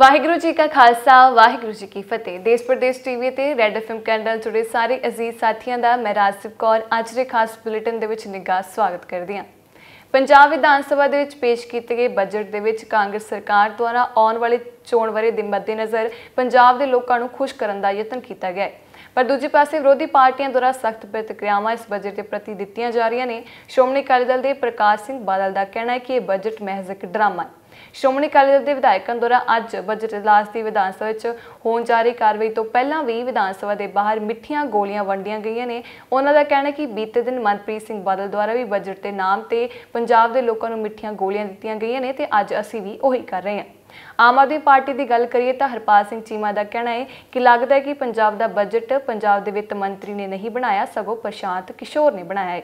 ਵਾਹਿਗੁਰੂ ਜੀ ਕਾ ਖਾਲਸਾ ਵਾਹਿਗੁਰੂ ਜੀ ਕੀ ਫਤਿਹ ਦੇਸ਼ ਪ੍ਰਦੇਸ਼ ਟੀਵੀ ਤੇ ਰੈਡ ਐਫਐਮ ਕੈਨਲ ਜੁੜੇ ਸਾਰੇ ਅਜ਼ੀਜ਼ ਸਾਥੀਆਂ ਦਾ ਮੈਂ ਰਾਜਦੀਪ ਕੌਰ ਅੱਜ ਦੇ ਖਾਸ ਬੁਲੇਟਿਨ ਦੇ ਵਿੱਚ ਨਿੱਘਾ ਸਵਾਗਤ ਕਰਦੀ ਹਾਂ ਪੰਜਾਬ ਵਿਧਾਨ ਸਭਾ ਦੇ ਵਿੱਚ ਪੇਸ਼ ਕੀਤੇ ਗਏ ਬਜਟ ਦੇ ਵਿੱਚ ਕਾਂਗਰਸ ਸਰਕਾਰ ਦੁਆਰਾ ਆਉਣ ਵਾਲੇ ਚੋਣ ਵਾਰੇ ਦੇ ਮੱਦੇਨਜ਼ਰ ਪੰਜਾਬ ਦੇ ਲੋਕਾਂ ਨੂੰ ਖੁਸ਼ ਕਰਨ ਦਾ ਯਤਨ ਕੀਤਾ ਗਿਆ ਹੈ ਪਰ ਦੂਜੇ ਪਾਸੇ ਵਿਰੋਧੀ ਪਾਰਟੀਆਂ ਦੁਆਰਾ ਸਖਤ ਪ੍ਰਤੀਕਿਰਿਆਵਾਂ ਇਸ ਬਜਟ ਦੇ ਪ੍ਰਤੀ ਦਿੱਤੀਆਂ ਜਾ ਰਹੀਆਂ ਨੇ ਸ਼੍ਰੋਮਣੀ ਅਕਾਲੀ ਦਲ ਦੇ ਪ੍ਰਕਾਸ਼ ਸਿੰਘ ਬਾਦਲ ਦਾ ਕਹਿਣਾ ਹੈ ਕਿ ਇਹ ਬਜਟ ਮਹਿਜ਼ ਇੱਕ ਡਰਾਮਾ ਹੈ ਸ਼੍ਰੋਮਣੀ ਅਕਾਲੀ ਦਲ ਦੇ ਵਿਧਾਇਕਾਂ ਦੁਆਰਾ ਅੱਜ ਬਜਟ ਇਜਲਾਸ ਦੀ ਵਿਧਾਨ ਸਭਾ ਵਿੱਚ ਹੋਣ ਜਾ ਰਹੀ ਕਾਰਵਾਈ ਤੋਂ ਪਹਿਲਾਂ ਵੀ ਵਿਧਾਨ ਸਭਾ ਦੇ ਬਾਹਰ ਮਿੱਠੀਆਂ ਗੋਲੀਆਂ ਵੰਡੀਆਂ ਗਈਆਂ ਨੇ ਉਹਨਾਂ ਦਾ ਕਹਿਣਾ ਕਿ ਬੀਤੇ ਦਿਨ ਮਨਪ੍ਰੀਤ ਸਿੰਘ ਬਾਦਲ ਦੁਆਰਾ ਵੀ ਬਜਟ ਦੇ ਨਾਮ ਤੇ ਪੰਜਾਬ ਦੇ ਲੋਕਾਂ ਨੂੰ ਮਿੱਠੀਆਂ ਗੋਲੀਆਂ ਦਿੱਤੀਆਂ ਗਈਆਂ ਨੇ ਤੇ ਅੱਜ ਅਸੀਂ ਵੀ ਉਹੀ ਕਰ ਰਹੇ ਹਾਂ ਆਮ ਆਦਮੀ ਪਾਰਟੀ ਦੀ ਗੱਲ ਕਰੀਏ ਤਾਂ ਹਰਪਾਲ ਸਿੰਘ ਚੀਮਾ ਦਾ ਕਹਿਣਾ ਹੈ ਕਿ ਲੱਗਦਾ ਹੈ ਕਿ ਪੰਜਾਬ ਦਾ ਬਜਟ ਪੰਜਾਬ ਦੇ ਵਿੱਤ ਮੰਤਰੀ ਨੇ ਨਹੀਂ ਬਣਾਇਆ ਸਗੋਂ ਪ੍ਰਸ਼ਾਂਤ ਕਿਸ਼ੋਰ ਨੇ ਬਣਾਇਆ ਹੈ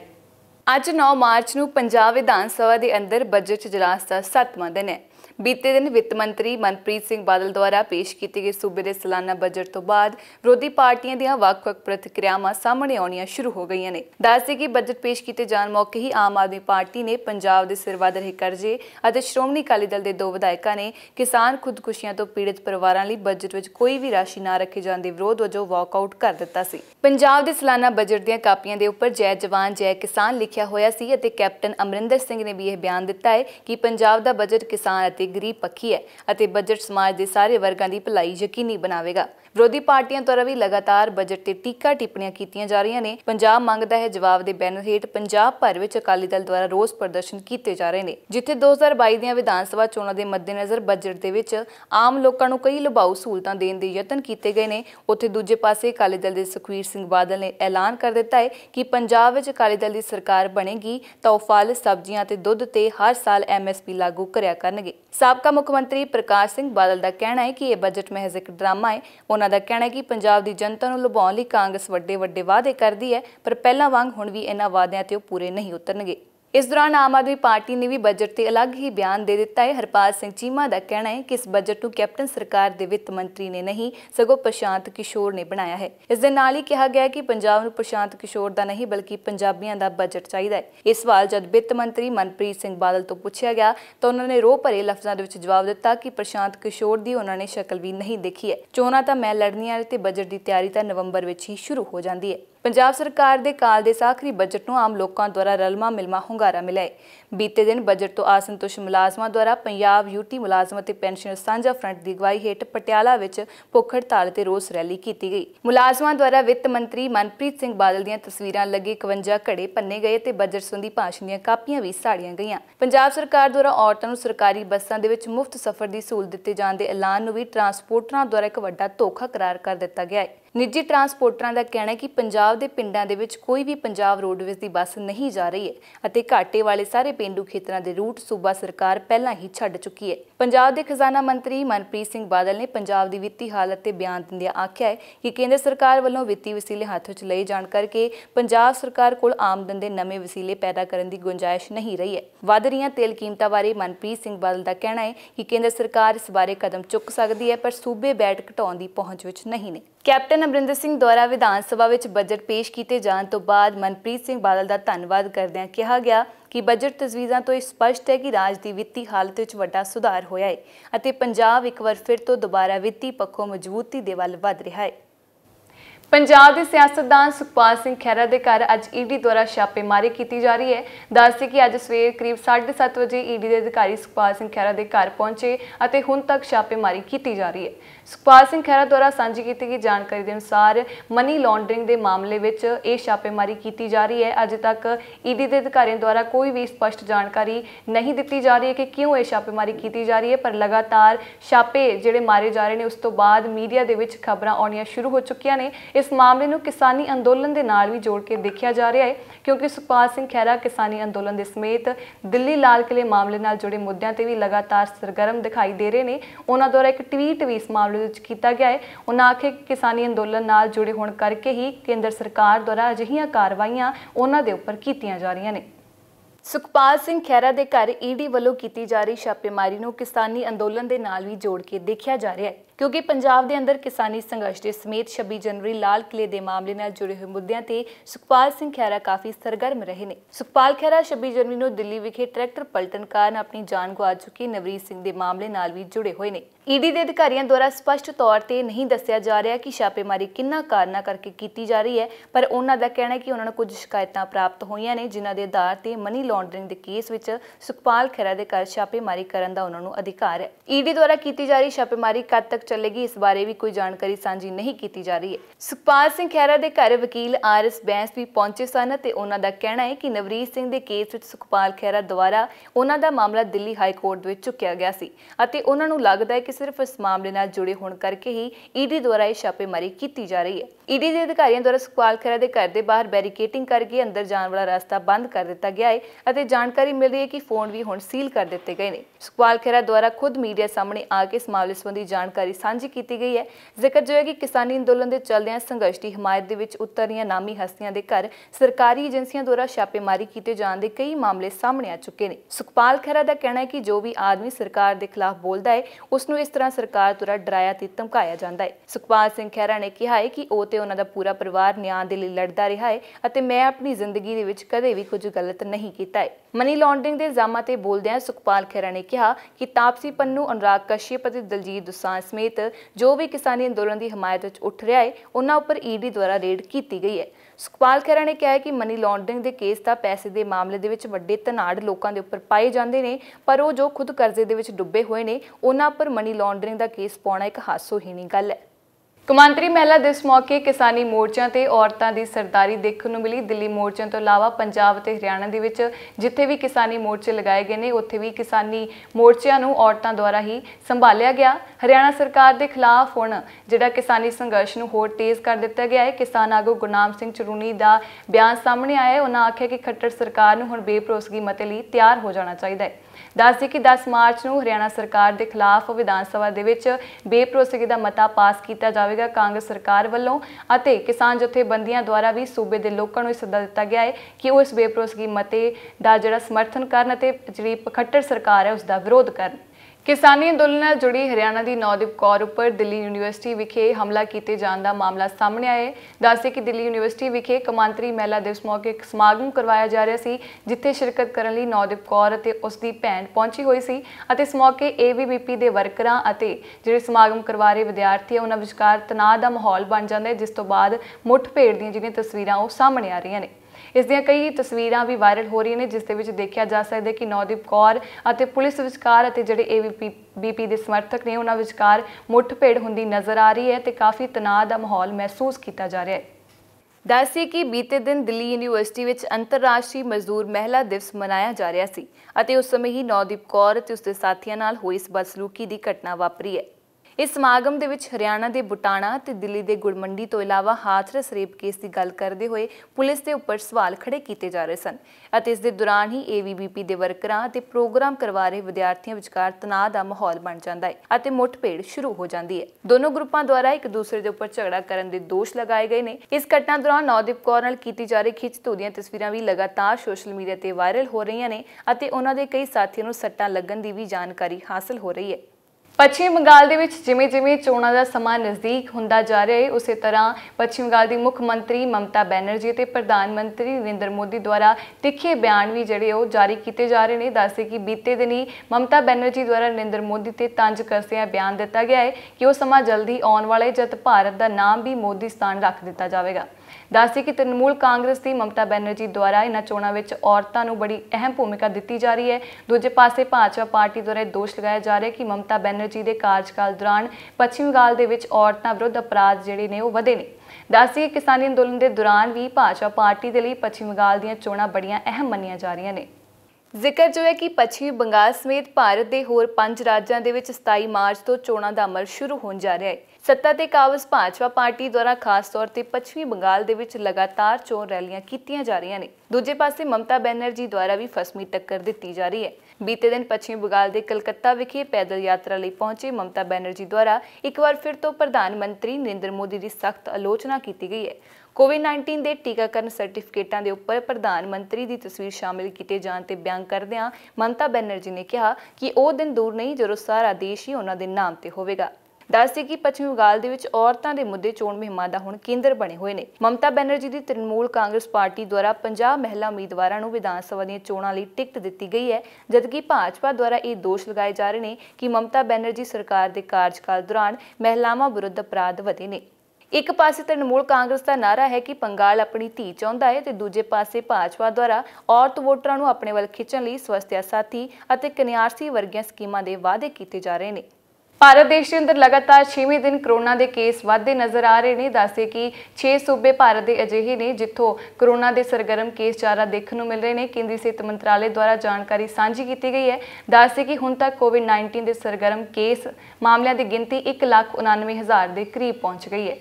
ਅੱਜ 9 ਮਾਰਚ ਨੂੰ ਪੰਜਾਬ ਵਿਧਾਨ ਸਭਾ ਦੇ ਅੰਦਰ ਬਜਟ ਜਲਾਸ ਦਾ 7ਵਾਂ ਦਿਨ ਹੈ ਬੀਤੇ ਦਿਨ ਵਿੱਤ ਮੰਤਰੀ ਮਨਪ੍ਰੀਤ ਸਿੰਘ ਬਾਦਲ ਦੁਆਰਾ ਪੇਸ਼ ਕੀਤੇ ਗਏ ਸੂਬੇ ਦੇ ਸਾਲਾਨਾ ਬਜਟ ਤੋਂ ਬਾਅਦ ਵਿਰੋਧੀ ਪਾਰਟੀਆਂ ਦੀਆਂ ਵੱਖ-ਵੱਖ ਪ੍ਰਤੀਕਿਰਿਆਵਾਂ ਸਾਹਮਣੇ ਆਉਣੀਆਂ ਸ਼ੁਰੂ ਹੋ ਗਈਆਂ ਨੇ ਦੱਸਦੇ ਕਿ ਬਜਟ ਪੇਸ਼ ਕੀਤੇ ਜਾਣ ਮੌਕੇ ਹੀ ਆਮ ਆਦਮੀ ਪਾਰਟੀ ਨੇ ਪੰਜਾਬ ਦੇ ਸਿਰਵਾਦ ਰਹੇ ਕਰਜ਼ੇ ਅਤੇ ਸ਼੍ਰੋਮਣੀ ਅਕਾਲੀ ਦਲ ਦੇ ਦੋ ਵਿਧਾਇਕਾਂ ਨੇ ਕਿਸਾਨ ਖੁਦਕੁਸ਼ੀਆਂ ਤੋਂ ਪੀੜਤ ਪਰਿਵਾਰਾਂ ਲਈ ਬਜਟ ਵਿੱਚ ਕੋਈ ਵੀ ਰਾਸ਼ੀ ਨਾ ਰੱਖੇ ਜਾਣ ਦੇ ਵਿਰੋਧ ਵਜੋਂ ਵਾਕਆਊਟ ਕਰ ਦਿੱਤਾ ਸੀ ਪੰਜਾਬ ਦੇ ਸਾਲਾਨਾ ਬਜਟ ਦੀਆਂ ਕਾਪੀਆਂ ਦੇ ਉੱਪਰ ਜੈ ਜਵਾਨ ਜੈ ਕਿਸਾਨ ਲਿਖਿਆ ਹੋਇਆ ਸੀ ਅਤੇ ਕੈਪਟਨ ਅਮਰਿੰਦਰ ਸਿੰਘ ਨੇ ਵੀ ਇਹ ਬਿਆਨ ਦਿੱਤਾ ਹੈ ਕਿ ਪੰਜਾਬ ਦਾ ਬਜਟ ਕਿਸਾਨ ਅਤੇ ਗਰੀਬ ਪੱਖੀ ਹੈ ਅਤੇ ਬਜਟ ਸਮਾਜ ਦੇ ਸਾਰੇ ਵਰਗਾਂ ਦੀ ਭਲਾਈ ਯਕੀਨੀ ਬਣਾਵੇਗਾ ਵਿਰੋਧੀ ਪਾਰਟੀਆਂ ਦੁਆਰਾ ਵੀ ਲਗਾਤਾਰ ਬਜਟ ਤੇ ਟੀਕਾ ਟਿੱਪਣੀਆਂ ਕੀਤੀਆਂ ਜਾ ਰਹੀਆਂ ਨੇ ਪੰਜਾਬ ਮੰਗਦਾ ਹੈ ਜਵਾਬ ਦੇ ਬੈਨਰ ਹੇਠ ਪੰਜਾਬ ਭਰ ਵਿੱਚ ਅਕਾਲੀ ਦਲ ਦੁਆਰਾ ਰੋਸ ਪ੍ਰਦਰਸ਼ਨ ਕੀਤੇ ਜਾ ਰਹੇ ਨੇ ਜਿੱਥੇ 2022 ਦੀਆਂ ਵਿਧਾਨ ਸਭਾ ਚੋਣਾਂ ਦੇ ਮੱਦੇਨਜ਼ਰ ਬਜਟ ਦੇ ਵਿੱਚ ਆਮ ਲੋਕਾਂ ਨੂੰ ਕਈ ਲੁਭਾਊ ਸਹੂਲਤਾਂ ਦੇਣ ਦੇ ਯਤਨ ਕੀਤੇ ਗਏ ਨੇ ਉੱਥੇ ਦੂਜੇ ਪਾਸੇ ਅਕਾਲੀ ਦਲ ਦੇ ਸੁਖਵੀਰ ਸਿੰਘ ਬਾਦਲ ਨੇ ਐਲਾਨ ਕਰ ਦਿੱਤਾ ਹੈ ਕਿ ਪੰਜਾਬ ਵਿੱਚ ਅਕਾਲੀ ਦਲ ਦੀ ਸਰਕਾਰ ਬਣੇਗੀ ਤਾਂ ਉਹ ਫਲ ਸਬਜ਼ੀਆਂ ਤੇ ਦੁੱਧ ਤੇ ਹਰ ਸਾਲ ਐਮਐਸਪੀ ਲਾਗੂ ਕਰਿਆ ਕਰਨਗੇ ਸਾਬਕਾ ਮੁੱਖ ਮੰਤਰੀ ਪ੍ਰਕਾਸ਼ ਸਿੰਘ ਬਾਦਲ ਦਾ ਕਹਿਣਾ ਹੈ ਕਿ ਇਹ ਬਜਟ ਮਹਿਜ਼ ਇੱਕ ਡਰਾਮਾ ਹੈ ਉਹਨਾਂ ਉਹਨਾਂ ਦਾ ਕਹਿਣਾ ਹੈ ਕਿ ਪੰਜਾਬ ਦੀ ਜਨਤਾ ਨੂੰ ਲੁਭਾਉਣ ਲਈ ਕਾਂਗਰਸ ਵੱਡੇ ਵੱਡੇ ਵਾਅਦੇ ਕਰਦੀ ਹੈ ਪਰ ਪਹਿਲਾਂ ਵਾਂਗ ਹੁਣ ਵੀ ਇਹਨਾਂ ਵਾਅਦਿਆਂ ਤੇ ਉਹ ਪੂਰੇ ਨਹੀਂ ਉਤਰਨਗੇ ਇਸ ਦੌਰਾਨ ਆਮ ਆਦਮੀ ਪਾਰਟੀ ਨੇ ਵੀ ਬਜਟ ਤੇ ਅਲੱਗ ਹੀ ਬਿਆਨ ਦੇ ਦਿੱਤਾ ਹੈ ਹਰਪਾਲ ਸਿੰਘ ਚੀਮਾ ਦਾ ਕਹਿਣਾ ਹੈ ਕਿ ਇਸ ਬਜਟ ਨੂੰ ਕੈਪਟਨ ਸਰਕਾਰ ਦੇ ਵਿੱਤ ਮੰਤਰੀ ਨੇ ਨਹੀਂ ਸਗੋਂ ਪ੍ਰਸ਼ਾਂਤ ਕਿਸ਼ੋਰ ਨੇ ਬਣਾਇਆ ਹੈ ਇਸ ਦੇ ਨਾਲ ਹੀ ਕਿਹਾ ਗਿਆ ਕਿ ਪੰਜਾਬ ਨੂੰ ਪ੍ਰਸ਼ਾਂਤ ਕਿਸ਼ੋਰ ਦਾ ਨਹੀਂ ਬਲਕਿ ਪੰਜਾਬੀਆਂ ਦਾ ਬਜਟ ਚਾਹੀਦਾ ਹੈ ਇਹ ਸਵਾਲ ਜਦ ਵਿੱਤ ਮੰਤਰੀ ਮਨਪ੍ਰੀਤ ਸਿੰਘ ਬਾਦਲ ਤੋਂ ਪੁੱਛਿਆ ਗਿਆ ਤਾਂ ਉਹਨਾਂ ਨੇ ਰੋਹ ਭਰੇ ਲਫ਼ਜ਼ਾਂ ਦੇ ਵਿੱਚ ਜਵਾਬ ਦਿੱਤਾ ਕਿ ਪ੍ਰਸ਼ਾਂਤ ਕਿਸ਼ੋਰ ਦੀ ਉਹਨਾਂ ਨੇ ਸ਼ਕਲ ਵੀ ਨਹੀਂ ਦੇਖੀ ਹੈ ਚੋਣਾਂ ਤਾਂ ਮੈਂ ਲੜਨੀਆਂ ਤੇ ਬਜਟ ਦੀ ਤਿਆਰੀ ਤਾਂ ਨਵੰਬਰ ਵਿੱਚ ਹੀ ਸ਼ੁਰੂ ਹੋ ਜਾਂਦੀ ਹੈ ਪੰਜਾਬ ਸਰਕਾਰ ਦੇ ਕਾਲ ਦੇ ਸਾਖਰੀ ਬਜਟ ਨੂੰ ਆਮ ਲੋਕਾਂ ਦੁਆਰਾ ਰਲਮਾ ਮਿਲਮਾ ਹੁੰਗਾਰਾ ਮਿਲਿਆ ਹੈ ਬੀਤੇ ਦਿਨ ਬਜਟ ਤੋਂ ਆਸੰਤੁਸ਼ ਮੁਲਾਜ਼ਮਾਂ ਦੁਆਰਾ ਪੰਜਾਬ ਯੂਟੀ ਮੁਲਾਜ਼ਮ ਅਤੇ ਪੈਨਸ਼ਨਰ ਸਾਂਝਾ ਫਰੰਟ ਦੀ ਗਵਾਈ ਹੇਠ ਪਟਿਆਲਾ ਵਿੱਚ ਭੁੱਖ ਹੜਤਾਲ ਤੇ ਰੋਸ ਰੈਲੀ ਕੀਤੀ ਗਈ ਮੁਲਾਜ਼ਮਾਂ ਦੁਆਰਾ ਵਿੱਤ ਮੰਤਰੀ ਮਨਪ੍ਰੀਤ ਸਿੰਘ ਬਾਦਲ ਦੀਆਂ ਤਸਵੀਰਾਂ ਲੱਗੇ 51 ਘੜੇ ਪੰਨੇ ਗਏ ਤੇ ਬਜਟ ਸੰਧੀ ਭਾਸ਼ਣ ਦੀਆਂ ਕਾਪੀਆਂ ਵੀ ਸਾੜੀਆਂ ਗਈਆਂ ਪੰਜਾਬ ਸਰਕਾਰ ਦੁਆਰਾ ਔਰਤਾਂ ਨੂੰ ਸਰਕਾਰੀ ਬੱਸਾਂ ਦੇ ਵਿੱਚ ਮੁਫਤ ਸਫ਼ਰ ਦੀ ਸਹੂਲਤ ਦਿੱਤੇ ਜਾਣ ਦੇ ਐਲਾਨ ਨੂੰ ਵੀ ਟਰਾਂਸਪੋਰਟਰਾਂ ਦੁਆਰਾ ਇੱਕ ਵੱਡਾ ਧੋਖਾ ਕਰਾਰ ਕਰ ਦਿੱਤਾ ਗਿਆ ਹੈ ਨਿੱਜੀ ਟਰਾਂਸਪੋਰਟਰਾਂ ਦਾ ਕਹਿਣਾ ਹੈ ਕਿ ਪੰਜਾਬ ਦੇ ਪਿੰਡਾਂ ਦੇ ਵਿੱਚ ਕੋਈ ਵੀ ਪੰਜਾਬ ਰੋਡਵੇਜ਼ ਦੀ ਬੱਸ ਨਹੀਂ ਜਾ ਰਹੀ ਹੈ ਅਤੇ ਘਾਟੇ ਵਾਲੇ ਸਾਰੇ ਪਿੰਡੂ ਖੇਤਰਾਂ ਦੇ ਰੂਟ ਸੂਬਾ ਸਰਕਾਰ ਪਹਿਲਾਂ ਹੀ ਛੱਡ ਚੁੱਕੀ ਹੈ ਪੰਜਾਬ ਦੇ ਖਜ਼ਾਨਾ ਮੰਤਰੀ ਮਨਪ੍ਰੀਤ ਸਿੰਘ ਬਾਦਲ ਨੇ ਪੰਜਾਬ ਦੀ ਵਿੱਤੀ ਹਾਲਤ ਤੇ ਬਿਆਨ ਦਿੰਦਿਆਂ ਆਖਿਆ ਹੈ ਕਿ ਕੇਂਦਰ ਸਰਕਾਰ ਵੱਲੋਂ ਵਿੱਤੀ ਵਸੀਲੇ ਹੱਥ ਵਿੱਚ ਲਏ ਜਾਣ ਕਰਕੇ ਪੰਜਾਬ ਸਰਕਾਰ ਕੋਲ ਆਮਦਨ ਦੇ ਨਵੇਂ ਵਸੀਲੇ ਪੈਦਾ ਕਰਨ ਦੀ ਗੁੰਜਾਇਸ਼ ਨਹੀਂ ਰਹੀ ਹੈ ਵਧ ਰਹੀਆਂ ਤੇਲ ਕੀਮਤਾਂ ਬਾਰੇ ਮਨਪ੍ਰੀਤ ਸਿੰਘ ਬਾਦਲ ਦਾ ਕਹਿਣਾ ਹੈ ਕਿ ਕੇਂਦਰ ਸਰਕਾਰ ਇਸ ਬਾਰੇ ਕਦਮ ਚੁੱਕ ਸਕਦੀ ਹੈ ਪਰ ਸੂਬੇ ਬੈਟ ਘਟਾਉਣ ਦੀ ਪਹੁੰਚ ਵਿੱਚ ਨਹੀਂ ਨੇ ਕੈਪਟਨ ਅਮਰਿੰਦਰ ਸਿੰਘ ਦੁਆਰਾ ਵਿਧਾਨ ਸਭਾ ਵਿੱਚ ਬਜਟ ਪੇਸ਼ ਕੀਤੇ ਜਾਣ ਤੋਂ ਬਾਅਦ ਮਨਪ੍ਰੀਤ ਸਿੰਘ ਬਾਦਲ ਦਾ ਧੰਨਵਾਦ ਕਰਦਿਆਂ ਕਿਹਾ ਗਿਆ ਕਿ ਬਜਟ ਤਜਵੀਜ਼ਾਂ ਤੋਂ ਇਹ ਸਪਸ਼ਟ ਹੈ ਕਿ ਰਾਜ ਦੀ ਵਿੱਤੀ ਹਾਲਤ ਵਿੱਚ ਵੱਡਾ ਸੁਧਾਰ ਹੋਇਆ ਹੈ ਅਤੇ ਪੰਜਾਬ ਇੱਕ ਵਾਰ ਫਿਰ ਤੋਂ ਦੁਬਾਰਾ ਵਿੱਤੀ ਪੱਖੋਂ ਮਜ਼ਬੂਤੀ ਦੇ ਵੱਲ ਵਧ ਰਿਹਾ ਹੈ ਪੰਜਾਬ ਦੇ ਸਿਆਸਤਦਾਨ ਸੁਖਪਾਲ ਸਿੰਘ ਖਹਿਰਾ ਦੇ ਘਰ ਅੱਜ ਈਡੀ ਦੁਆਰਾ ਛਾਪੇਮਾਰੀ ਕੀਤੀ ਜਾ ਰਹੀ ਹੈ ਦੱਸਦੇ ਕਿ ਅੱਜ ਸਵੇਰ ਕਰੀਬ 7:30 ਵਜੇ ਈਡੀ ਦੇ ਅਧਿਕਾਰੀ ਸੁਖਪਾਲ ਸਿੰਘ ਖਹਿਰਾ ਦੇ ਘਰ ਪਹੁੰਚੇ ਅਤੇ ਹੁਣ ਤੱਕ ਛਾਪੇਮਾਰੀ ਕੀਤੀ ਜਾ ਰਹੀ ਹੈ ਸੁਖਪਾਲ ਸਿੰਘ ਖਹਿਰਾ ਦੁਆਰਾ ਸਾਂਝੀ ਕੀਤੀ ਗਈ ਜਾਣਕਾਰੀ ਦੇ ਅਨੁਸਾਰ ਮਨੀ ਲਾਂਡਰਿੰਗ ਦੇ ਮਾਮਲੇ ਵਿੱਚ ਇਹ ਛਾਪੇਮਾਰੀ ਕੀਤੀ ਜਾ ਰਹੀ ਹੈ ਅੱਜ ਤੱਕ ਈਡੀ ਦੇ ਅਧਿਕਾਰੀਆਂ ਦੁਆਰਾ ਕੋਈ ਵੀ ਸਪਸ਼ਟ ਜਾਣਕਾਰੀ ਨਹੀਂ ਦਿੱਤੀ ਜਾ ਰਹੀ ਹੈ ਕਿ ਕਿਉਂ ਇਹ ਛਾਪੇਮਾਰੀ ਕੀਤੀ ਜਾ ਰਹੀ ਹੈ ਪਰ ਲਗਾਤਾਰ ਛਾਪੇ ਜਿਹੜੇ ਮਾਰੇ ਜਾ ਰਹੇ ਨੇ ਉਸ ਤੋਂ ਬਾਅਦ ਮੀਡੀਆ ਦੇ ਵਿੱਚ ਖਬਰਾਂ ਆਉਣੀਆਂ ਸ਼ੁਰੂ ਹੋ ਚੁੱਕੀਆਂ ਨੇ ਇਸ ਮਾਮਲੇ ਨੂੰ ਕਿਸਾਨੀ ਅੰਦੋਲਨ ਦੇ ਨਾਲ ਵੀ ਜੋੜ ਕੇ ਦੇਖਿਆ ਜਾ ਰਿਹਾ ਹੈ ਕਿਉਂਕਿ ਸੁਖਪਾਲ ਸਿੰਘ ਖਹਿਰਾ ਕਿਸਾਨੀ ਅੰਦੋਲਨ ਦੇ ਸਮੇਤ ਦਿੱਲੀ ਲਾਲ ਕਿਲੇ ਮਾਮਲੇ ਨਾਲ ਜੁੜੇ ਮੁੱਦਿਆਂ ਤੇ ਵੀ ਲਗਾਤਾਰ ਸਰਗਰਮ ਦਿਖਾਈ ਦੇ ਰਹੇ ਨੇ ਉਹਨਾਂ ਦੁਆਰਾ ਇੱਕ ਟਵੀਟ ਵੀ ਇਸ ਮਾਮਲੇ ਵਿੱਚ ਕੀਤਾ ਗਿਆ ਹੈ ਉਹਨਾਂ ਆਖੇ ਕਿਸਾਨੀ ਅੰਦੋਲਨ ਨਾਲ ਜੁੜੇ ਹੋਣ ਕਰਕੇ ਹੀ ਕੇਂਦਰ ਸਰਕਾਰ ਦੁਆਰਾ ਅਜਿਹੀਆਂ ਕਾਰਵਾਈਆਂ ਉਹਨਾਂ ਦੇ ਉੱਪਰ ਕੀਤੀਆਂ ਜਾ ਰਹੀਆਂ ਨੇ ਸੁਖਪਾਲ ਸਿੰਘ ਖੈਰਾ ਦੇ ਘਰ ਈਡੀ ਵੱਲੋਂ ਕੀਤੀ ਜਾ ਰਹੀ ਛਾਪੇਮਾਰੀ ਨੂੰ ਕਿਸਾਨੀ ਅੰਦੋਲਨ ਦੇ ਨਾਲ ਵੀ ਜੋੜ ਕੇ ਦੇਖਿਆ ਜਾ ਰਿਹਾ ਹੈ ਕਿਉਂਕਿ ਪੰਜਾਬ ਦੇ ਅੰਦਰ ਕਿਸਾਨੀ ਸੰਘਰਸ਼ ਦੇ ਸਮੇਤ 26 ਜਨਵਰੀ ਲਾਲ ਕਿਲੇ ਦੇ ਮਾਮਲੇ ਨਾਲ ਜੁੜੇ ਹੋਏ ਮੁੱਦਿਆਂ ਤੇ ਸੁਖਪਾਲ ਸਿੰਘ ਖੈਰਾ ਕਾਫੀ ਸਰਗਰਮ ਰਹੇ ਨੇ ਸੁਖਪਾਲ ਖੈਰਾ 26 ਜਨਵਰੀ ਨੂੰ ਦਿੱਲੀ ਵਿਖੇ ਟਰੈਕਟਰ ਪਲਟਨ ਕਾਰਨ ਆਪਣੀ ਜਾਨ ਗਵਾ ਚੁੱਕੀ ਨਵਰੀਤ ਸਿੰਘ ਦੇ ਮਾਮਲੇ ਨਾਲ ਵੀ ਜੁੜੇ ਹੋਏ ਨੇ ਈਡੀ ਦੇ ਅਧਿਕਾਰੀਆਂ ਦੁਆਰਾ ਸਪਸ਼ਟ ਤੌਰ ਤੇ ਨਹੀਂ ਦੱਸਿਆ ਜਾ ਰਿਹਾ ਕਿ ਛਾਪੇਮਾਰੀ ਕਿੰਨਾ ਕਾਰਨਾ ਕਰਕੇ ਕੀਤੀ ਜਾ ਰਹੀ ਹੈ ਪਰ ਉਹਨਾਂ ਦਾ ਕਹਿਣਾ ਹੈ ਕਿ ਉਹਨਾਂ ਨੂੰ ਕੁਝ ਸ਼ਿਕਾਇਤਾਂ ਪ੍ਰਾਪਤ ਹੋਈਆਂ ਨੇ ਜਿਨ੍ਹਾਂ ਦੇ ਆਧਾਰ ਤੇ ਮਨੀ ਲਾਂਡਰਿੰਗ ਦੇ ਕੇਸ ਵਿੱਚ ਸੁਖਪਾਲ ਖਹਿਰਾ ਦੇ ਘਰ ਛਾਪੇਮਾਰੀ ਕਰਨ ਦਾ ਉਹਨਾਂ ਨੂੰ ਅਧਿਕਾਰ ਹੈ ਈਡੀ ਦੁਆਰਾ ਕੀਤੀ ਜਾ ਰਹੀ ਛਾਪੇਮਾਰੀ ਕਦ ਤੱਕ ਚੱਲੇਗੀ ਇਸ ਬਾਰੇ ਵੀ ਕੋਈ ਜਾਣਕਾਰੀ ਸਾਂਝੀ ਨਹੀਂ ਕੀਤੀ ਜਾ ਰਹੀ ਹੈ ਸੁਖਪਾਲ ਸਿੰਘ ਖਹਿਰਾ ਦੇ ਘਰ ਵਕੀਲ ਆਰ ਐਸ ਬੈਂਸ ਵੀ ਪਹੁੰਚੇ ਸਨ ਤੇ ਉਹਨਾਂ ਦਾ ਕਹਿਣਾ ਹੈ ਕਿ ਨਵਰੀਤ ਸਿੰਘ ਦੇ ਕੇਸ ਵਿੱਚ ਸੁਖਪਾਲ ਖਹਿਰਾ ਦੁਆਰਾ ਉਹਨਾਂ ਦਾ ਮਾਮਲਾ ਦਿੱਲੀ ਹਾਈ ਕੋਰਟ ਵਿੱਚ ਚੁੱਕਿਆ ਗਿਆ ਸੀ ਅਤੇ ਉਹਨਾਂ ਨੂੰ ਲੱਗਦਾ ਹੈ ਕਿ ਸਿਰਫ ਇਸ ਮਾਮਲੇ ਨਾਲ ਜੁੜੇ ਹੋਣ ਕਰਕੇ ਹੀ ਈਡੀ e ਦੁਆਰਾ ਇਹ ਛਾਪੇਮਾਰੀ ਕੀਤੀ ਜਾ ਰਹੀ ਹੈ ਈਡੀ e ਦੇ ਅਧਿਕਾਰੀਆਂ ਦੁਆਰਾ ਸੁਖਪਾਲ ਖਹਿਰਾ ਦੇ ਘਰ ਦੇ ਬਾਹਰ ਬੈਰੀਕੇਟਿੰਗ ਕਰਕੇ ਅੰਦਰ ਜਾਣ ਵਾਲਾ ਰਸਤਾ ਬੰਦ ਕਰ ਦਿੱਤਾ ਗਿਆ ਹੈ ਅਤੇ ਜਾਣਕਾਰੀ ਮਿਲ ਰਹੀ ਹੈ ਕਿ ਫੋਨ ਵੀ ਹੁਣ ਸੀਲ ਕਰ ਦਿੱਤੇ ਗਏ ਨੇ ਸੁਖਪਾਲ ਖਹਿਰਾ ਦੁਆਰਾ ਖੁਦ ਮੀਡੀਆ ਸਾਹਮਣੇ ਆ ਕੇ ਇਸ ਮਾਮਲੇ ਸੰਬੰਧੀ ਜਾਣਕਾਰੀ ਸਾਂਝੀ ਕੀਤੀ ਗਈ ਹੈ ਜ਼ਿਕਰ ਜੋ ਹੈ ਕਿ ਕਿਸਾਨੀ ਅੰਦੋਲਨ ਦੇ ਚੱਲਦਿਆਂ ਸੰਘਰਸ਼ ਦੀ ਹਮਾਇਤ ਦੇ ਵਿੱਚ ਉੱਤਰੀਆਂ ਨਾਮੀ ਹਸਤੀਆਂ ਦੇ ਘਰ ਸਰਕਾਰੀ ਏਜੰਸੀਆਂ ਦੁਆਰਾ ਛਾਪੇਮਾਰੀ ਕੀਤੇ ਜਾਣ ਦੇ ਕਈ ਮਾਮਲੇ ਸਾਹਮਣੇ ਆ ਚੁੱਕੇ ਨੇ ਸੁਖਪਾਲ ਖਰਾ ਦਾ ਕਹਿਣਾ ਹੈ ਕਿ ਜੋ ਵੀ ਆਦਮੀ ਸਰਕਾਰ ਦੇ ਖਿਲਾਫ ਬੋਲਦਾ ਹੈ ਉਸ ਨੂੰ ਇਸ ਤਰ੍ਹਾਂ ਸਰਕਾਰ ਦੁਆਰਾ ਡਰਾਇਆ ਤੇ ਧਮਕਾਇਆ ਜਾਂਦਾ ਹੈ ਸੁਖਪਾਲ ਸਿੰਘ ਖਹਿਰਾ ਨੇ ਕਿਹਾ ਹੈ ਕਿ ਉਹ ਤੇ ਉਹਨਾਂ ਦਾ ਪੂਰਾ ਪਰਿਵਾਰ ਨਿਆਂ ਦੇ ਲਈ ਲੜਦਾ ਰਿਹਾ ਹੈ ਅਤੇ ਮੈਂ ਆਪਣੀ ਜ਼ਿੰਦਗੀ ਦੇ ਵਿੱਚ ਕਦੇ ਵੀ ਕੁਝ ਗਲਤ ਨਹੀਂ ਕੀਤਾ ਹੈ ਮਨੀ ਲਾਂਡਰਿੰਗ ਦੇ ਇਲਜ਼ਾਮਾਂ ਤੇ ਬੋਲਦਿਆਂ ਸੁਖਪਾਲ ਖਹਿਰਾ ਨੇ ਕਿਹਾ ਕਿ ਤਾਪਸੀ ਪੰਨੂ ਅਨੁਰਾਗ ਕਸ਼ਯਪ ਅਤੇ ਦਲਜੀਤ ਦੁਸਾਂ ਸਮੇਤ ਜੋ ਵੀ ਕਿਸਾਨੀ ਅੰਦੋਲਨ ਦੀ ਹਮਾਇਤ ਵਿੱਚ ਉੱਠ ਰਿਹਾ ਹੈ ਉਹਨਾਂ ਉੱਪਰ ਈਡੀ ਦੁਆਰਾ ਰੇਡ ਕੀਤੀ ਗਈ ਹੈ ਸੁਖਪਾਲ ਖਹਿਰਾ ਨੇ ਕਿਹਾ ਕਿ ਮਨੀ ਲਾਂਡਰਿੰਗ ਦੇ ਕੇਸ ਦਾ ਪੈਸੇ ਦੇ ਮਾਮਲੇ ਦੇ ਵਿੱਚ ਵੱਡੇ ਤਣਾੜ ਲੋਕਾਂ ਦੇ ਉੱਪਰ ਪਾਏ ਜਾਂਦੇ ਨੇ ਪਰ ਉਹ ਜੋ ਖੁਦ ਕਰਜ਼ੇ ਦੇ ਵਿੱਚ ਡੁੱਬੇ ਹੋਏ ਨੇ ਉਹਨਾਂ ਉੱਪਰ ਮਨੀ ਲਾਂਡਰਿੰਗ ਦਾ ਕੇਸ ਪਾਉਣਾ ਇੱਕ ਹਾਸੋਹੀਣੀ ਗੱਲ ਹੈ ਕਮਾਂਤਰੀ ਮਹਿਲਾ ਦਿਵਸ ਮੌਕੇ ਕਿਸਾਨੀ ਮੋਰਚਿਆਂ ਤੇ ਔਰਤਾਂ ਦੀ ਸਰਦਾਰੀ ਦੇਖਣ ਨੂੰ ਮਿਲੀ ਦਿੱਲੀ ਮੋਰਚਿਆਂ ਤੋਂ ਇਲਾਵਾ ਪੰਜਾਬ ਤੇ ਹਰਿਆਣਾ ਦੇ ਵਿੱਚ ਜਿੱਥੇ ਵੀ ਕਿਸਾਨੀ ਮੋਰਚੇ ਲਗਾਏ ਗਏ ਨੇ ਉੱਥੇ ਵੀ ਕਿਸਾਨੀ ਮੋਰਚਿਆਂ ਨੂੰ ਔਰਤਾਂ ਦੁਆਰਾ ਹੀ ਸੰਭਾਲਿਆ ਗਿਆ ਹਰਿਆਣਾ ਸਰਕਾਰ ਦੇ ਖਿਲਾਫ ਹੁਣ ਜਿਹੜਾ ਕਿਸਾਨੀ ਸੰਘਰਸ਼ ਨੂੰ ਹੋਰ ਤੇਜ਼ ਕਰ ਦਿੱਤਾ ਗਿਆ ਹੈ ਕਿਸਾਨ ਆਗੂ ਗੁਨਾਮ ਸਿੰਘ ਚਰੂਨੀ ਦਾ ਬਿਆਨ ਸਾਹਮਣੇ ਆਇਆ ਹੈ ਉਹਨਾਂ ਆਖਿਆ ਕਿ ਖੱਟਰ ਸਰਕਾਰ ਨੂੰ ਹੁਣ ਬੇਪਰੋਸਗੀ ਮਤੇ ਲਈ ਤਿਆਰ ਹੋ ਜਾਣਾ ਚਾਹੀਦਾ ਹੈ ਦੱਸ ਕਿ 10 ਮਾਰਚ ਨੂੰ ਹਰਿਆਣਾ ਸਰਕਾਰ ਦੇ ਖਿਲਾਫ ਵਿਧਾਨ ਸਭਾ ਦੇ ਵਿੱਚ ਬੇਪਰੋਸਗੀ ਦਾ ਮਤਾ ਪਾਸ ਕੀਤਾ ਜਾਵੇਗਾ ਕਾਂਗਰਸ ਸਰਕਾਰ ਵੱਲੋਂ ਅਤੇ ਕਿਸਾਨ ਜਥੇਬੰਦੀਆਂ ਦੁਆਰਾ ਵੀ ਸੂਬੇ ਦੇ ਲੋਕਾਂ ਨੂੰ ਸੱਦਾ ਦਿੱਤਾ ਗਿਆ ਹੈ ਕਿ ਉਹ ਇਸ ਬੇਪਰੋਸਗੀ ਮਤੇ ਦਾ ਜਿਹੜਾ ਸਮਰਥਨ ਕਰਨ ਅਤੇ ਜਿਹੜੀ ਖੱਟਰ ਸਰਕਾਰ ਹੈ ਉਸ ਦਾ ਵਿਰੋਧ ਕਰਨ ਕਿਸਾਨੀ ਅੰਦੋਲਨ ਨਾਲ ਜੁੜੀ ਹਰਿਆਣਾ ਦੀ ਨੌਦੀਪ ਕੌਰ ਉੱਪਰ ਦਿੱਲੀ ਯੂਨੀਵਰਸਿਟੀ ਵਿਖੇ ਹਮਲਾ ਕੀਤੇ ਜਾਣ ਦਾ ਮਾਮਲਾ ਸਾਹਮਣੇ ਆਇਆ ਹੈ ਦੱਸਿਆ ਕਿ ਦਿੱਲੀ ਯੂਨੀਵਰਸਿਟੀ ਵਿਖੇ ਕਮਾਂਤਰੀ ਮਹਿਲਾ ਦਿਵਸ ਮੌਕੇ ਇੱਕ ਸਮਾਗਮ ਕਰਵਾਇਆ ਜਾ ਰਿਹਾ ਸੀ ਜਿੱਥੇ ਸ਼ਿਰਕਤ ਕਰਨ ਲਈ ਨੌਦੀਪ ਕੌਰ ਅਤੇ ਉਸ ਦੀ ਭੈਣ ਪਹੁੰਚੀ ਹੋਈ ਸੀ ਅਤੇ ਇਸ ਮੌਕੇ ਏਬੀਵੀਪੀ ਦੇ ਵਰਕਰਾਂ ਅਤੇ ਜਿਹੜੇ ਸਮਾਗਮ ਕਰਵਾ ਰਹੇ ਵਿਦਿਆਰਥੀ ਉਹਨਾਂ ਵਿਚਕਾਰ ਤਣਾਅ ਦਾ ਮਾਹੌਲ ਬਣ ਜਾਂਦਾ ਹੈ ਜਿਸ ਤੋਂ ਬਾਅਦ ਮੁੱਠਭੇੜ ਦੀਆਂ ਜਿਹੜੀਆਂ ਤਸਵੀਰਾਂ ਉਹ ਸਾਹਮਣੇ ਆ ਰਹੀਆਂ ਨੇ ਇਸ ਦੀਆਂ ਕਈ ਤਸਵੀਰਾਂ ਵੀ ਵਾਇਰਲ ਹੋ ਰਹੀਆਂ ਨੇ ਜਿਸ ਦੇ ਵਿੱਚ ਦੇਖਿਆ ਜਾ ਸਕਦਾ ਹੈ ਕਿ ਨੌਦੀਪ ਕੌਰ ਅਤੇ ਪੁਲਿਸ ਵਿਚਕਾਰ ਅਤੇ ਜਿਹੜੇ ਏਵੀਪੀ ਬੀਪੀ ਦੇ ਸਮਰਥਕ ਨੇ ਉਹਨਾਂ ਵਿਚਕਾਰ ਮੁੱਠਭੇੜ ਹੁੰਦੀ ਨਜ਼ਰ ਆ ਰਹੀ ਹੈ ਤੇ ਕਾਫੀ ਤਣਾਅ ਦਾ ਮਾਹੌਲ ਮਹਿਸੂਸ ਕੀਤਾ ਜਾ ਰਿਹਾ ਹੈ ਦਾਸੀ ਕਿ ਬੀਤੇ ਦਿਨ ਦਿੱਲੀ ਯੂਨੀਵਰਸਿਟੀ ਵਿੱਚ ਅੰਤਰਰਾਸ਼ਟਰੀ ਮਜ਼ਦੂਰ ਮਹਿਲਾ ਦਿਵਸ ਮਨਾਇਆ ਜਾ ਰਿਹਾ ਸੀ ਅਤੇ ਉਸ ਸਮੇਂ ਹੀ ਨੌਦੀਪ ਕੌਰ ਤੇ ਉਸ ਦੇ ਸਾਥੀਆਂ ਨਾਲ ਹੋਈ ਇਸ ਬਦਸਲੂਕੀ ਦੀ ਘਟਨਾ ਵਾਪਰੀ ਹੈ ਇਸ ਸਮਾਗਮ ਦੇ ਵਿੱਚ ਹਰਿਆਣਾ ਦੇ ਬੁਟਾਣਾ ਤੇ ਦਿੱਲੀ ਦੇ ਗੁਰਮੰਡੀ ਤੋਂ ਇਲਾਵਾ ਹਾਥਰਸ ਰੇਪ ਕੇਸ ਦੀ ਗੱਲ ਕਰਦੇ ਹੋਏ ਪੁਲਿਸ ਦੇ ਉੱਪਰ ਸਵਾਲ ਖੜੇ ਕੀਤੇ ਜਾ ਰਹੇ ਸਨ ਅਤੇ ਇਸ ਦੇ ਦੌਰਾਨ ਹੀ ਏਵੀਬੀਪੀ ਦੇ ਵਰਕਰਾਂ ਤੇ ਪ੍ਰੋਗਰਾਮ ਕਰਵਾ ਰਹੇ ਵਿਦਿਆਰਥੀਆਂ ਵਿਚਕਾਰ ਤਣਾਅ ਦਾ ਮਾਹੌਲ ਬਣ ਜਾਂਦਾ ਹੈ ਅਤੇ ਮੁੱਠਭੇੜ ਸ਼ੁਰੂ ਹੋ ਜਾਂਦੀ ਹੈ ਦੋਨੋਂ ਗਰੁੱਪਾਂ ਦੁਆਰਾ ਇੱਕ ਦੂਸਰੇ ਦੇ ਉੱਪਰ ਝਗੜਾ ਕਰਨ ਦੇ ਦੋਸ਼ ਲਗਾਏ ਗਏ ਨੇ ਇਸ ਘਟਨਾ ਦੌਰਾਨ ਨੌਦੀਪ ਕੌਰ ਨਾਲ ਕੀਤੀ ਜਾ ਰਹੀ ਖਿੱਚਤੂ ਦੀਆਂ ਤਸਵੀਰਾਂ ਵੀ ਲਗਾਤਾਰ ਸੋਸ਼ਲ ਮੀਡੀਆ ਤੇ ਵਾਇਰਲ ਹੋ ਰਹੀਆਂ ਨੇ ਅਤੇ ਉਹਨਾਂ ਦੇ ਕਈ ਸਾਥੀਆਂ ਨੂੰ ਸੱਟਾਂ ਲੱਗਣ ਦੀ ਵੀ ਜਾਣਕਾਰੀ ਹਾਸਲ ਹੋ ਰਹੀ ਹੈ ਪੱਛਮੀ ਬੰਗਾਲ ਦੇ ਵਿੱਚ ਜਿਵੇਂ-ਜਿਵੇਂ ਚੋਣਾਂ ਦਾ ਸਮਾਂ ਨਜ਼ਦੀਕ ਹੁੰਦਾ ਜਾ ਰਿਹਾ ਹੈ ਉਸੇ ਤਰ੍ਹਾਂ ਪੱਛਮੀ ਬੰਗਾਲ ਦੀ ਮੁੱਖ ਮੰਤਰੀ ਮਮਤਾ ਬੈਨਰਜੀ ਤੇ ਪ੍ਰਧਾਨ ਮੰਤਰੀ ਨਰਿੰਦਰ ਮੋਦੀ ਦੁਆਰਾ ਤਿੱਖੇ ਬਿਆਨ ਵੀ ਜਿਹੜੇ ਉਹ ਜਾਰੀ ਕੀਤੇ ਜਾ ਰਹੇ ਨੇ ਦੱਸਦੇ ਕਿ ਬੀਤੇ ਦਿਨੀ ਮਮਤਾ ਬੈਨਰਜੀ ਦੁਆਰਾ ਨਰਿੰਦਰ ਮੋਦੀ ਤੇ ਤੰਜ ਆ ਬਿਆਨ ਦਿੱਤਾ ਗਿਆ ਹੈ ਕਿ ਉਹ ਸਮਾਂ ਜਲਦੀ ਆਉਣ ਵਾਲਾ ਹੈ ਜਦ ਭਾਰਤ ਦਾ ਨਾਮ ਵੀ ਮੋਦੀ ਸਥਾਨ ਰੱਖ ਦਿੱਤਾ ਜਾਵੇਗਾ ਦੱਸਦੇ ਕਿ ਤ੍ਰਿਣਮੂਲ ਕਾਂਗਰਸ ਦੀ ਮਮਤਾ ਬੈਨਰਜੀ ਦੁਆਰਾ ਇਹਨਾਂ ਚੋਣਾਂ ਵਿੱਚ ਔਰਤਾਂ ਨੂੰ ਬੜੀ ਅਹਿਮ ਭੂਮਿਕਾ ਦਿੱਤੀ ਜਾ ਰਹੀ ਹੈ ਦੂਜੇ ਪਾਸੇ ਭਾਜਪਾ ਪਾਰਟੀ ਦੁਆਰਾ ਦੋਸ਼ ਲਗਾਇਆ ਜਾ ਰਿਹਾ ਕਿ ਮਮਤਾ ਬੈਨਰਜੀ ਦੇ ਕਾਰਜਕਾਲ ਦੌਰਾਨ ਪੱਛਮੀ ਬੰਗਾਲ ਦੇ ਵਿੱਚ ਔਰਤਾਂ ਵਿਰੁੱਧ ਅਪਰਾਧ ਜਿਹੜੇ ਨੇ ਉਹ ਵਧੇ ਨੇ ਕਿ ਕਿਸਾਨੀ ਅੰਦੋਲਨ ਦੇ ਦੌਰਾਨ ਵੀ ਭਾਜਪਾ ਪਾਰਟੀ ਦੇ ਲਈ ਪੱਛਮੀ ਬੰਗਾਲ ਦੀਆਂ ਚੋਣਾਂ ਬੜੀਆਂ ਅਹਿਮ ਮੰਨੀਆਂ ਜਾ ਰਹੀਆਂ ਨੇ ਜ਼ਿਕਰ ਜੋ ਹੈ ਕਿ ਪੱਛਮੀ ਬੰਗਾਲ ਸਮੇਤ ਭਾਰਤ ਦੇ ਹੋਰ ਪੰਜ ਰਾਜਾਂ ਦੇ ਵਿੱਚ 27 ਮਾਰਚ ਤੋਂ ਚੋਣਾਂ ਦਾ ਅਮਲ ਸ਼ੁਰੂ ਹੋਣ ਜਾ ਰਿਹਾ ਹੈ ਸੱਤਾ ਤੇ ਕਾਬਜ਼ ਭਾਜਪਾ ਪਾਰਟੀ ਦੁਆਰਾ ਖਾਸ ਤੌਰ ਤੇ ਪੱਛਮੀ ਬੰਗਾਲ ਦੇ ਵਿੱਚ ਲਗਾਤਾਰ ਚੋਣ ਰੈਲੀਆਂ ਕੀਤੀਆਂ ਜਾ ਰਹੀਆਂ ਨੇ ਦੂਜੇ ਪਾਸੇ ਮਮਤਾ ਬੈਨਰਜੀ ਦੁਆਰਾ ਵੀ ਫਸਮੀ ਟੱਕਰ ਦਿੱਤੀ ਜਾ ਰਹੀ ਹੈ ਬੀਤੇ ਦਿਨ ਪੱਛਮੀ ਬੰਗਾਲ ਦੇ ਕਲਕੱਤਾ ਵਿਖੇ ਪੈਦਲ ਯਾਤਰਾ ਲਈ ਪਹੁੰਚੇ ਮਮਤਾ ਬੈਨਰਜੀ ਦੁਆਰਾ ਇੱਕ ਵਾਰ ਫਿਰ ਤੋਂ ਪ੍ਰਧਾਨ ਮੰਤਰੀ ਨਰਿੰਦਰ ਮੋਦੀ ਦੀ ਸਖਤ ਆਲੋਚਨਾ ਕੀਤੀ ਗਈ ਹੈ ਕੋਵਿਡ-19 ਦੇ ਟੀਕਾਕਰਨ ਸਰਟੀਫਿਕੇਟਾਂ ਦੇ ਉੱਪਰ ਪ੍ਰਧਾਨ ਮੰਤਰੀ ਦੀ ਤਸਵੀਰ ਸ਼ਾਮਿਲ ਕੀਤੇ ਜਾਣ ਤੇ ਬਿਆਨ ਕਰਦਿਆਂ ਮਮਤਾ ਬੈਨਰਜੀ ਨੇ ਕਿਹਾ ਕਿ ਉਹ ਦਿਨ ਦੂਰ ਨਹੀਂ ਜਦੋਂ ਸਾਰਾ ਦੇਸ਼ ਹੀ ਉਹਨਾਂ ਦੇ ਨਾਮ ਤੇ ਹੋਵੇਗਾ ਦੱਸਦੇ ਕਿ ਪੱਛਮੀ ਬੰਗਾਲ ਦੇ ਵਿੱਚ ਔਰਤਾਂ ਦੇ ਮੁੱਦੇ ਚੋਣ ਮਹਿਮਾ ਦਾ ਹੁਣ ਕੇਂਦਰ ਬਣੇ ਹੋਏ ਨੇ ਮਮਤਾ ਬੈਨਰਜੀ ਦੀ ਤ੍ਰਿਣਮੂਲ ਕਾਂਗਰਸ ਪਾਰਟੀ ਦੁਆਰਾ 50 ਮਹਿਲਾ ਉਮੀਦਵਾਰਾਂ ਨੂੰ ਵਿਧਾਨ ਸਭਾ ਦੀਆਂ ਚੋਣਾਂ ਲਈ ਟਿਕਟ ਦਿੱਤੀ ਗਈ ਹੈ ਜਦਕਿ ਭਾਜਪਾ ਦੁਆਰਾ ਇਹ ਦੋਸ਼ ਲਗਾਏ ਜਾ ਰਹੇ ਨੇ ਕਿ ਮਮਤਾ ਬੈਨਰਜੀ ਸਰਕਾਰ ਦੇ ਕਾਰਜਕਾਲ ਦੌਰਾਨ ਮਹਿਲਾਵਾਂ ਵਿਰੁੱਧ ਅਪਰਾਧ ਵਧੇ ਨੇ ਇੱਕ ਪਾਸੇ ਤ੍ਰਿਣਮੂਲ ਕਾਂਗਰਸ ਦਾ ਨਾਰਾ ਹੈ ਕਿ ਪੰਗਾਲ ਆਪਣੀ ਧੀ ਚਾਹੁੰਦਾ ਹੈ ਤੇ ਦੂਜੇ ਪਾਸੇ ਭਾਜਪਾ ਦੁਆਰਾ ਔਰਤ ਵੋਟਰਾਂ ਨੂੰ ਆਪਣੇ ਵੱਲ ਖਿੱਚਣ ਲਈ ਸਵਸਥਿਆ ਸਾਥੀ ਅਤੇ ਕਨਿਆਰਸੀ ਵਰਗੀਆਂ ਸਕੀਮਾਂ ਦੇ ਵਾਅਦੇ ਕੀਤੇ ਜਾ ਰਹੇ ਨੇ ਭਾਰਤ ਦੇਸ਼ ਦੇ ਅੰਦਰ ਲਗਾਤਾਰ 6ਵੇਂ ਦਿਨ ਕਰੋਨਾ ਦੇ ਕੇਸ ਵਧਦੇ ਨਜ਼ਰ ਆ ਰਹੇ ਨੇ ਦੱਸੇ ਕਿ 6 ਸੂਬੇ ਭਾਰਤ ਦੇ ਅਜਿਹੇ ਨੇ ਜਿੱਥੋਂ ਕਰੋਨਾ ਦੇ ਸਰਗਰਮ ਕੇਸ ਜ਼ਿਆਦਾ ਦੇਖਣ ਨੂੰ ਮਿਲ ਰਹੇ ਨੇ ਕੇਂਦਰੀ ਸਿਹਤ ਮੰਤਰਾਲੇ ਦੁਆਰਾ ਜਾਣਕਾਰੀ ਸਾਂਝੀ ਕੀਤੀ ਗਈ ਹੈ ਦੱਸੇ ਕਿ ਹੁਣ ਤੱਕ ਕੋਵਿਡ-19 ਦੇ ਸਰਗਰਮ ਕੇਸ ਮਾਮਲਿਆਂ ਦੀ ਗਿਣਤੀ 1,99,000 ਦੇ ਕਰੀਬ ਪਹੁੰਚ ਗਈ ਹੈ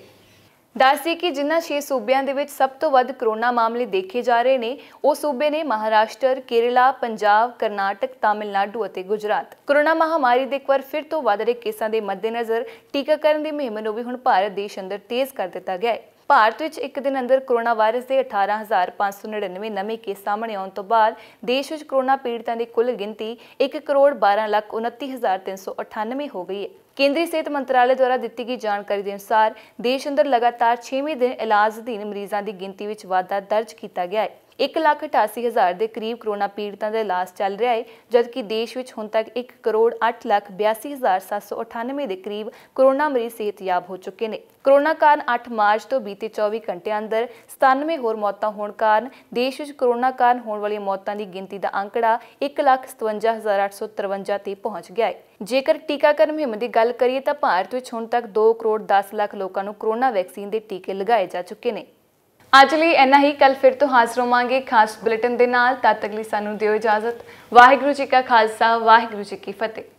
ਦੱਸਦੇ ਕਿ ਜਿਨ੍ਹਾਂ 6 ਸੂਬਿਆਂ ਦੇ ਵਿੱਚ ਸਭ ਤੋਂ ਵੱਧ ਕਰੋਨਾ ਮਾਮਲੇ ਦੇਖੇ ਜਾ ਰਹੇ ਨੇ ਉਹ ਸੂਬੇ ਨੇ ਮਹਾਰਾਸ਼ਟਰ, ਕੇਰਲਾ, ਪੰਜਾਬ, ਕਰਨਾਟਕ, ਤਾਮਿਲਨਾਡੂ ਅਤੇ ਗੁਜਰਾਤ। ਕਰੋਨਾ ਮਹਾਮਾਰੀ ਦੇ ਇੱਕ ਵਾਰ ਫਿਰ ਤੋਂ ਵੱਧ ਰਹੇ ਕੇਸਾਂ ਦੇ ਮੱਦੇਨਜ਼ਰ ਟੀਕਾਕਰਨ ਦੇ ਮੁਹਿੰਮ ਨੂੰ ਵੀ ਹੁਣ ਭਾਰਤ ਦੇਸ਼ ਅੰਦਰ ਤੇਜ਼ ਕਰ ਦਿੱਤਾ ਗਿਆ ਹੈ। ਭਾਰਤ ਵਿੱਚ ਇੱਕ ਦਿਨ ਅੰਦਰ ਕਰੋਨਾ ਵਾਇਰਸ ਦੇ 18599 ਨਵੇਂ ਕੇਸ ਸਾਹਮਣੇ ਆਉਣ ਤੋਂ ਬਾਅਦ ਦੇਸ਼ ਵਿੱਚ ਕਰੋਨਾ ਪੀੜਤਾਂ ਦੀ ਕੁੱਲ ਗਿਣਤੀ 1 ਕਰੋੜ 12 ਲੱਖ 29398 ਹੋ ਗਈ ਹੈ ਕੇਂਦਰੀ ਸਿਹਤ ਮੰਤਰਾਲੇ ਦੁਆਰਾ ਦਿੱਤੀ ਗਈ ਜਾਣਕਾਰੀ ਦੇ ਅਨੁਸਾਰ ਦੇਸ਼ ਅੰਦਰ ਲਗਾਤਾਰ 6ਵੇਂ ਦਿਨ ਇਲਾਜ ਅਧੀਨ ਮਰੀਜ਼ਾਂ ਦੀ ਗਿਣਤੀ ਵਿੱਚ ਵਾਧਾ ਦਰਜ ਕੀਤਾ ਗਿਆ ਹੈ 1,88,000 ਦੇ ਕਰੀਬ ਕਰੋਨਾ ਪੀੜਤਾਂ ਦਾ ਇਲਾਜ ਚੱਲ ਰਿਹਾ ਹੈ ਜਦਕਿ ਦੇਸ਼ ਵਿੱਚ ਹੁਣ ਤੱਕ 1 ਕਰੋੜ 8 ਲੱਖ ਦੇ ਕਰੀਬ ਕਰੋਨਾ ਮਰੀਜ਼ ਸਿਹਤਯਾਬ ਹੋ ਚੁੱਕੇ ਨੇ ਕਰੋਨਾ ਕਾਰਨ 8 ਮਾਰਚ ਤੋਂ ਬੀਤੇ 24 ਘੰਟੇ ਅੰਦਰ 97 ਹੋਰ ਮੌਤਾਂ ਹੋਣ ਕਾਰਨ ਦੇਸ਼ ਵਿੱਚ ਕਰੋਨਾ ਕਾਰਨ ਹੋਣ ਵਾਲੀਆਂ ਮੌਤਾਂ ਦੀ ਗਿਣਤੀ ਦਾ ਅੰਕੜਾ 157853 ਤੇ ਪਹੁੰਚ ਗਿਆ ਹੈ ਜੇਕਰ ਟੀਕਾਕਰਨ ਮੁਹਿੰਮ ਦੀ ਗੱਲ ਕਰੀਏ ਤਾਂ ਭਾਰਤ ਵਿੱਚ ਹੁਣ ਤੱਕ 2 ਕਰੋੜ 10 ਲੱਖ ਲੋਕਾਂ ਨੂੰ ਕਰੋਨਾ ਵੈਕਸੀਨ ਦੇ ਟੀਕੇ ਲਗਾਏ ਜਾ ਚੁੱਕੇ ਨੇ ਅੱਜ ਲਈ ਇੰਨਾ ਹੀ ਕੱਲ ਫਿਰ ਤੋਂ ਹਾਜ਼ਰ ਹੋਵਾਂਗੇ ਖਾਸ ਬੁਲੇਟਿਨ ਦੇ ਨਾਲ ਤਦ ਤੱਕ ਲਈ ਸਾਨੂੰ ਦਿਓ ਇਜਾਜ਼ਤ ਵਾਹਿਗੁਰੂ ਜੀ ਕਾ ਖਾਲਸਾ ਵਾਹਿਗੁਰੂ ਜੀ ਕੀ ਫਤਿਹ